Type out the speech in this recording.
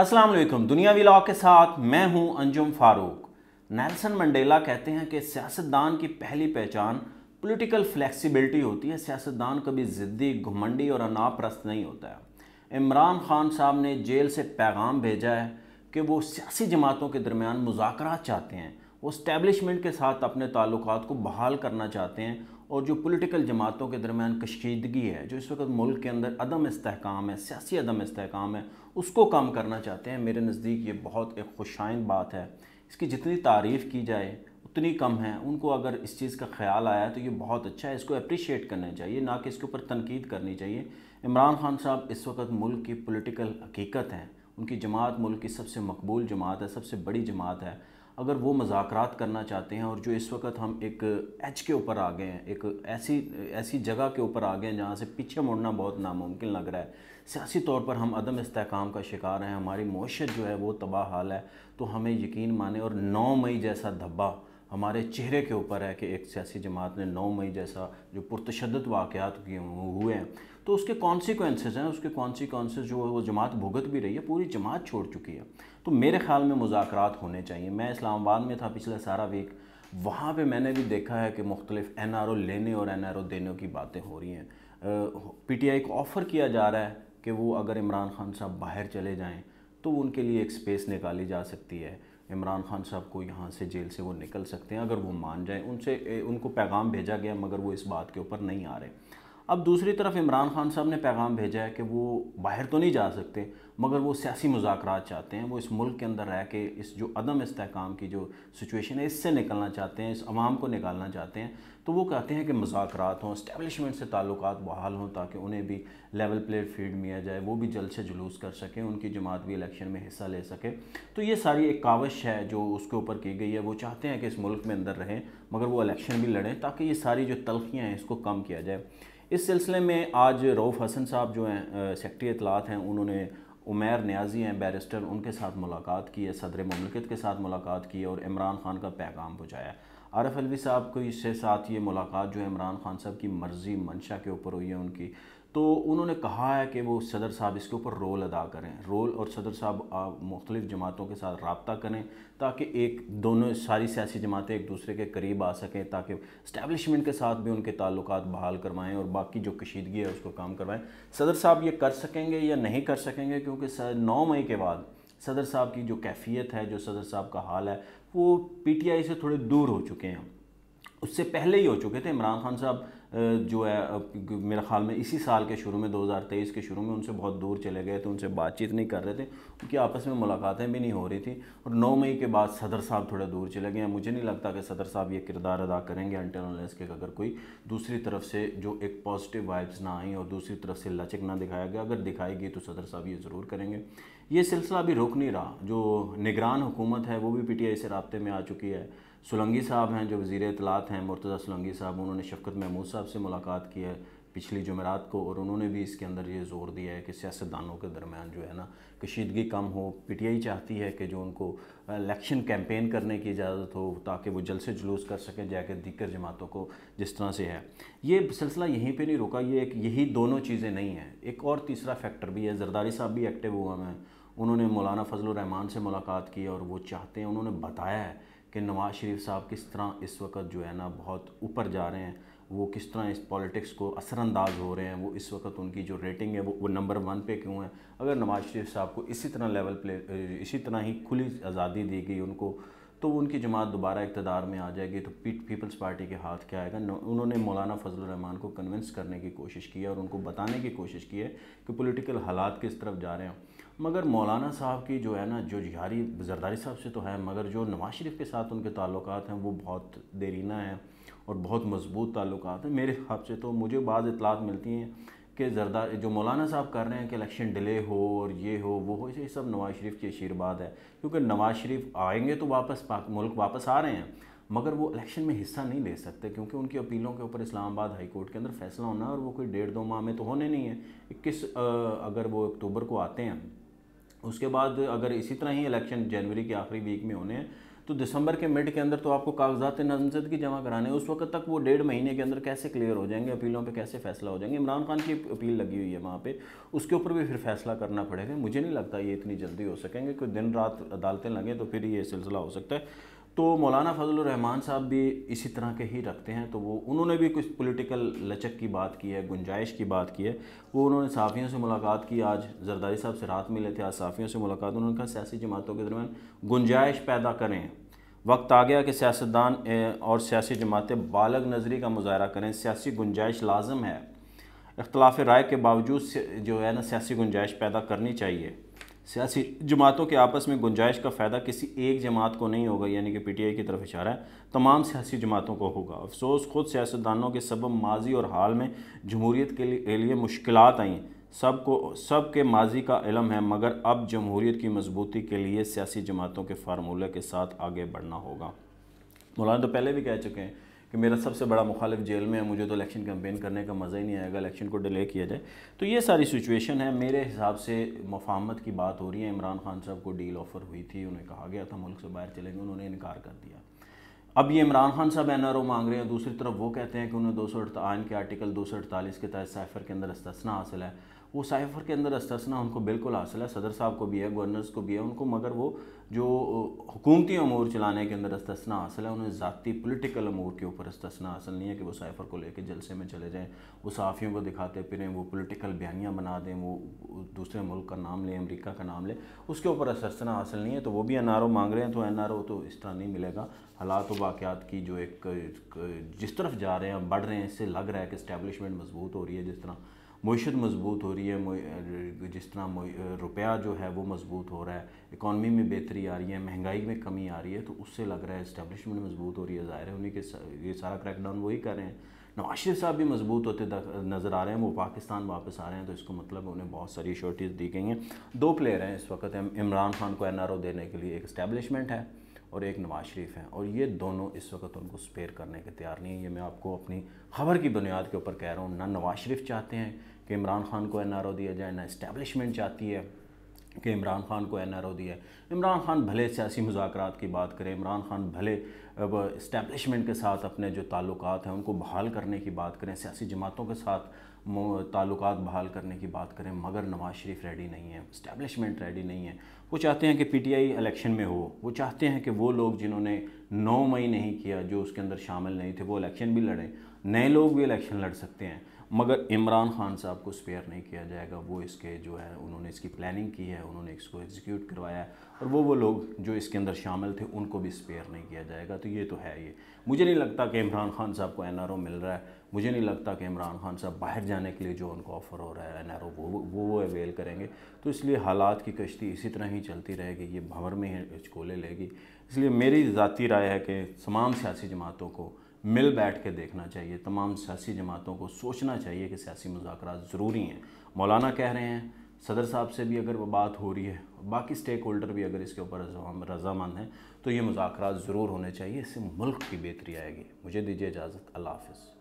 अस्सलाम वालेकुम विलाओ के साथ मैं हूं अंजुम फारूक नेल्सन मंडेला कहते हैं कि सियासतदान की पहली पहचान पॉलिटिकल फ्लेक्सिबिलिटी होती है सियासतदान कभी ज़िद्दी घुमंडी और अनाप्रस्त नहीं होता है इमरान खान साहब ने जेल से पैगाम भेजा है कि वो सियासी जमातों के दरमियान मुजाकर चाहते हैं वो स्टैब्लिशमेंट के साथ अपने ताल्लुक को बहाल करना चाहते हैं और जो पोलिटिकल जमातों के दरमियान कशीदगी है जो इस वक्त मुल्क के अंदर अदम इसकाम है सियासी अदम इसकाम है उसको कम करना चाहते हैं मेरे नज़दीक ये बहुत एक खुशाइन बात है इसकी जितनी तारीफ़ की जाए उतनी कम है उनको अगर इस चीज़ का ख्याल आया तो ये बहुत अच्छा है इसको अप्रिशिएट करना चाहिए ना कि इसके ऊपर तनकीद करनी चाहिए इमरान खान साहब इस वक्त मुल्क की पोलिटिकल हकीकत हैं उनकी जमात मुल्क की सबसे मकबूल जमात है सबसे बड़ी जमात है अगर वो मजाकरात करना चाहते हैं और जो इस वक्त हम एक एच के ऊपर आ गए हैं एक ऐसी ऐसी जगह के ऊपर आ गए हैं जहाँ से पीछे मुड़ना बहुत नामुमकिन लग रहा है सियासी तौर पर हम अदम इसकाम का शिकार हैं हमारी मोशत जो है वो तबाह हाल है तो हमें यकीन माने और नौ मई जैसा धब्बा हमारे चेहरे के ऊपर है कि एक सियासी जमात ने नौ मई जैसा जो पुरतशद वाक़ात हुए हैं तो उसके कॉन्सिक्वेंसेज हैं उसके कॉन्सिक्वेंसेज जो वो जमात भुगत भी रही है पूरी जमात छोड़ चुकी है तो मेरे ख्याल में मुजाकर होने चाहिए मैं इस्लामाबाद में था पिछला सारा वीक वहाँ पर मैंने भी देखा है कि मुख्तलिफ एन आर ओ लेने और एन आर ओ देने की बातें हो रही हैं पी टी आई को ऑफ़र किया जा रहा है कि वो अगर इमरान खान साहब बाहर चले जाएँ तो उनके लिए एक स्पेस निकाली जा सकती है इमरान खान साहब को यहाँ से जेल से वो निकल सकते हैं अगर वो मान जाएं उनसे उनको पैगाम भेजा गया मगर वो इस बात के ऊपर नहीं आ रहे अब दूसरी तरफ इमरान खान साहब ने पैगाम भेजा है कि वो बाहर तो नहीं जा सकते मगर वो सियासी मुजाकर चाहते हैं वो इस मुल्क के अंदर रह के इस जो अदम इसकाम की जो सिचुएशन है इससे निकलना चाहते हैं इस आवाम को निकालना चाहते हैं तो वो कहते हैं कि मुजाकर हों इस्टेबलिशमेंट से ताल्लुक बहाल हों ताकि उन्हें भी लेवल प्ले फील्ड मिला जाए वो भी जल्द से जुलूस कर सकें उनकी जमात भी इलेक्शन में हिस्सा ले सके तो ये सारी एक कावश है जो उसके ऊपर की गई है वो चाहते हैं कि इस मुल्क में अंदर रहें मगर वो इलेक्शन भी लड़ें ताकि ये सारी जो तलखियाँ हैं इसको कम किया जाए इस सिलसिले में आज रऊफ़ हसन साहब जो हैं सेक्रटरी इतलात हैं उन्होंने उमैर न्याजी हैं बैरिस्टर उनके साथ मुलाकात की है सदर ममलिकत के साथ मुलाकात की और इमरान खान का पैगाम पहुँचाया आरफ अलवी साहब को इससे साथ ये मुलाकात जो है इमरान खान साहब की मर्ज़ी मंशा के ऊपर हुई है उनकी तो उन्होंने कहा है कि वो सदर साहब इसके ऊपर रोल अदा करें रोल और सदर साहब आप मुख्तलिफ़ जमातों के साथ रबता करें ताकि एक दोनों सारी सियासी जमातें एक दूसरे के करीब आ सकें ताकि इस्टेबलिशमेंट के साथ भी उनके ताल्लुक बहाल करवाएँ और बाकी जो कशीदगी है उसको काम करवाएँ सदर साहब ये कर सकेंगे या नहीं कर सकेंगे क्योंकि नौ मई के बाद सदर साहब की जो कैफियत है जो सदर साहब का हाल है वो आई से थोड़े दूर हो चुके हैं उससे पहले ही हो चुके थे इमरान खान साहब जो है मेरे ख्याल में इसी साल के शुरू में 2023 के शुरू में उनसे बहुत दूर चले गए थे उनसे बातचीत नहीं कर रहे थे उनकी आपस में मुलाकातें भी नहीं हो रही थी और 9 मई के बाद सदर साहब थोड़ा दूर चले गए मुझे नहीं लगता कि सदर साहब ये किरदार अदा करेंगे अनटेनस के अगर कोई दूसरी तरफ से जो एक पॉजिटिव वाइब्स ना आई और दूसरी तरफ से लचक ना दिखाया गया अगर दिखाएगी तो सदर साहब ये ज़रूर करेंगे ये सिलसिला अभी रुक नहीं रहा जो निगरान हुकूमत है वो भी पी से रबते में आ चुकी है सोलंगी साहब हैं जो वज़ी अतलात हैं मुर्तज़ा सोलंगी साहब उन्होंने शफकत महमूद साहब से मुलाकात की है पिछली जमेरात को और उन्होंने भी इसके अंदर ये जोर दिया है कि सियासतदानों के दरमियान जो है ना कशीदगी कम हो पी टी आई चाहती है कि जो उनको इलेक्शन कैम्पेन करने की इजाज़त हो ताकि वो जल से जुलूस कर सकें जाकर दीगर जमातों को जिस तरह से है ये सिलसिला यहीं पर नहीं रुका ये एक यही दोनों चीज़ें नहीं हैं एक और तीसरा फैक्टर भी है जरदारी साहब भी एक्टिव हुआ हैं उन्होंने मौलाना फजल रहमान से मुलाकात की और वो चाहते हैं उन्होंने बताया है कि नवाज़ शरीफ साहब किस तरह इस वक्त जो है ना बहुत ऊपर जा रहे हैं वो किस तरह इस पॉलिटिक्स को असरानंदाज हो रहे हैं वो इस वक्त उनकी जो रेटिंग है वो वो नंबर वन पे क्यों है अगर नवाज़ शरीफ साहब को इसी तरह लेवल प्ले इसी तरह ही खुली आज़ादी दी गई उनको तो उनकी जमात दोबारा इकतदार में आ जाएगी तो पीपल्स पार्टी के हाथ क्या आएगा उन्होंने मौलाना फजल रहमान को कन्विंस करने की कोशिश की है और उनको बताने की कोशिश की है कि पोलिटिकल हालात किस तरफ जा रहे हैं मगर मौलाना साहब की जो है ना जो जहारी जरदारी साहब से तो है मगर जो नवाज शरीफ के साथ उनके ताल्लुक हैं वो बहुत देरीना हैं और बहुत मजबूत ताल्लुक हैं मेरे हिसाब से तो मुझे बाज़ इतलात मिलती हैं कि जरदा जो मौलाना साहब कर रहे हैं कि इलेक्शन डिले हो और ये हो वो हो ये सब नवाज़ शरीफ की आशीर्वाद है क्योंकि नवाज़ शरीफ आएंगे तो वापस मुल्क वापस आ रहे हैं मगर वो इलेक्शन में हिस्सा नहीं ले सकते क्योंकि उनकी अपीलों के ऊपर इस्लामाबाद हाई कोर्ट के अंदर फैसला होना और वो कोई डेढ़ दो माह में तो होने नहीं है इक्कीस अगर वो अक्टूबर को आते हैं उसके बाद अगर इसी तरह ही इलेक्शन जनवरी के आखिरी वीक में होने हैं तो दिसंबर के मिड के अंदर तो आपको कागजात नामजदगी जमा कराने उस वक्त तक वो डेढ़ महीने के अंदर कैसे क्लियर हो जाएंगे अपीलों पर कैसे फैसला हो जाएंगे इमरान खान की अपील लगी हुई है वहाँ पर उसके ऊपर भी फिर फैसला करना पड़ेगा मुझे नहीं लगता ये इतनी जल्दी हो सकेंगे कोई दिन रात अदालतें लगें तो फिर ये सिलसिला हो सकता है तो मौलाना फजल रहमान साहब भी इसी तरह के ही रखते हैं तो वो उन्होंने भी कुछ पॉलिटिकल लचक की बात की है गुंजाइश की बात की है वो उन्होंने साफ़ियों से मुलाकात की आज जरदारी साहब से रात मिले थे आज साफ़ियों से मुलाकात उन्होंने कहा सियासी जमातों के दरमियान गुंजाइश पैदा करें वक्त आ गया कि सियासतदान और सियासी जमातें बालग नज़री का मुजाहरा करें सियासी गुंजाइश लाजम है इख्तलाफ राय के बावजूद जो है ना सियासी गुंजाइश पैदा करनी चाहिए सियासी जमातों के आपस में गुंजाइश का फ़ायदा किसी एक जमात को नहीं होगा यानी कि पीटीआई की तरफ इशारा है तमाम सियासी जमातों को होगा अफसोस खुद सियासतदानों के सबब माजी और हाल में जमहूरीत के लिए, लिए मुश्किल आई सब को सब के माजी का इलम है मगर अब जमहूरीत की मजबूती के लिए सियासी जमातों के फार्मूले के साथ आगे बढ़ना होगा मौलाना तो पहले भी कह चुके हैं कि मेरा सबसे बड़ा मुखालिफ जेल में है मुझे तो इलेक्शन कैंपेन करने का मज़ा ही नहीं आएगा इलेक्शन को डिले किया जाए तो ये सारी सिचुएशन है मेरे हिसाब से मफाहमत की बात हो रही है इमरान खान साहब को डील ऑफ़र हुई थी उन्हें कहा गया था मुल्क से बाहर चलेंगे उन्होंने इनकार कर दिया अब ये इमरान खान साहब एन आर ओ मांग रहे हैं दूसरी तरफ वो कहते हैं कि उन्हें दो सौ आइन के आर्टिकल दो सौ अड़तालीस के तहत सैफर के अंदर इस्तना हासिल है वो साइफर के अंदर अस्तना उनको बिल्कुल हासिल है सदर साहब को भी है गवर्नर्स को भी है उनको मगर वो जो हुकूमती अमूर चलाने के अंदर अस्तना हासिल है उन्हें ज़ाती पोलिटिकल अमूर के ऊपर अस्तना हासिल नहीं है कि वो साइफर को लेकर जलसे में चले जाएँ वो साफ़ियों को दिखाते फिरें वो पोलिटिकल बयानियाँ बना दें वो दूसरे मुल्क का नाम लें अमरीका का नाम लें उसके ऊपर अस्तना हासिल नहीं है तो वो भी एन मांग रहे हैं तो एन तो इस तरह नहीं मिलेगा हालात वाक़ात की जो एक जिस तरफ जा रहे हैं बढ़ रहे हैं इससे लग रहा है कि इस्टेबलिशमेंट मजबूत हो रही है जिस तरह मीशत मजबूत हो रही है जिस तरह रुपया जो है वो मजबूत हो रहा है इकानमी में बेहतरी आ रही है महंगाई में कमी आ रही है तो उससे लग रहा है इस्टेबलिशमेंट मजबूत हो रही है ज़ाहिर है उन्हीं के ये सारा क्रैकडाउन वही कर रहे हैं नवाज शरीफ साहब भी मजबूत होते नज़र आ रहे हैं वो पाकिस्तान वापस आ रहे हैं तो इसको मतलब उन्हें बहुत सारी श्योरिटीज़ दी गई हैं दो प्लेयर हैं इस वक्त इमरान खान को एन देने के लिए एक इस्टेबलिशमेंट है और एक नवाज शरीफ हैं और ये दोनों इस वक्त उनको स्पेयर करने के तैयार नहीं है ये मैं आपको अपनी खबर की बुनियाद के ऊपर कह रहा हूँ ना नवाज शरीफ चाहते हैं कि इमरान खान को एन दिया जाए ना इस्टेबलिशमेंट चाहती है कि इमरान खान को एन दिया इमरान खान भले सियासी मुजाकर की बात करें इमरान खान भले अब इस्टेबलिशमेंट के साथ अपने जो ताल्लुक हैं उनको बहाल करने की बात करें सियासी जमातों के साथ ताल्लुक बहाल करने की बात करें मगर नवाज शरीफ रेडी नहीं है इस्टेब्लिशमेंट रेडी नहीं है वो चाहते हैं कि पीटीआई इलेक्शन में हो वो चाहते हैं कि वो लोग जिन्होंने नौ मई नहीं किया जो उसके अंदर शामिल नहीं थे वो इलेक्शन भी लड़ें नए लोग भी इलेक्शन लड़ सकते हैं मगर इमरान खान साहब को स्पेयर नहीं किया जाएगा वो इसके जो है उन्होंने इसकी प्लानिंग की है उन्होंने इसको एग्जीक्यूट करवाया है और वो वो लोग जो इसके अंदर शामिल थे उनको भी स्पेयर नहीं किया जाएगा तो ये तो है ये मुझे नहीं लगता कि इमरान खान साहब को एन मिल रहा है मुझे नहीं लगता कि इमरान खान साहब बाहर जाने के लिए जो उनको ऑफ़र हो रहा है एन वो वो वो अवेल करेंगे तो इसलिए हालात की कश्ती इसी तरह ही चलती रहेगी ये भंवर में ही लेगी इसलिए मेरी ज़ाती राय है कि तमाम सियासी जमातों को मिल बैठ के देखना चाहिए तमाम सियासी जमातों को सोचना चाहिए कि सियासी मुजाकर ज़रूरी हैं मौलाना कह रहे हैं सदर साहब से भी अगर वो बात हो रही है बाकी स्टेक होल्डर भी अगर इसके ऊपर रजामंद हैं तो ये मुजाकर ज़रूर होने चाहिए इससे मुल्क की बेहतरी आएगी मुझे दीजिए इजाज़त अल्लाह हाफ़